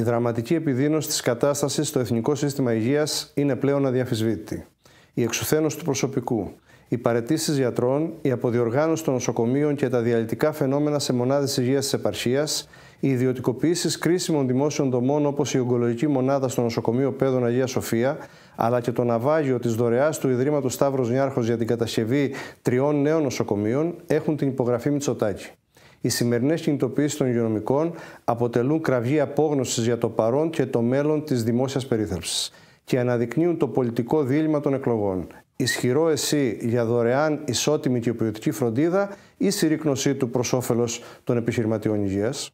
Η δραματική επιδείνωση της κατάστασης στο Εθνικό Σύστημα υγείας είναι πλέον αδιαφυσβήτητη. Η εξουθένωση του προσωπικού, οι παρετήσεις γιατρών, η αποδιοργάνωση των νοσοκομείων και τα διαλυτικά φαινόμενα σε μονάδες υγείας της επαρχίας, οι ιδιωτικοποιήσεις κρίσιμων δημόσιων δομών όπως η Ογκολογική Μονάδα στο Νοσοκομείο Πέδων Αγίας Σοφία, αλλά και το ναυάγιο της δωρεάς του Ιδρύματος Σταύρος Νιάρχος για την κατασκευή τριών νέων νοσοκομείων έχουν την υπογραφή Μητσοτάκη. Οι σημερινές κινητοποιήσεις των υγειονομικών αποτελούν κραυγή απόγνωσης για το παρόν και το μέλλον της δημόσιας περίθαλψης και αναδεικνύουν το πολιτικό δίλημα των εκλογών. Ισχυρό εσύ για δωρεάν, ισότιμη και ποιοτική φροντίδα ή συρρήκνωσή του προς όφελος των επιχειρηματιών υγείας.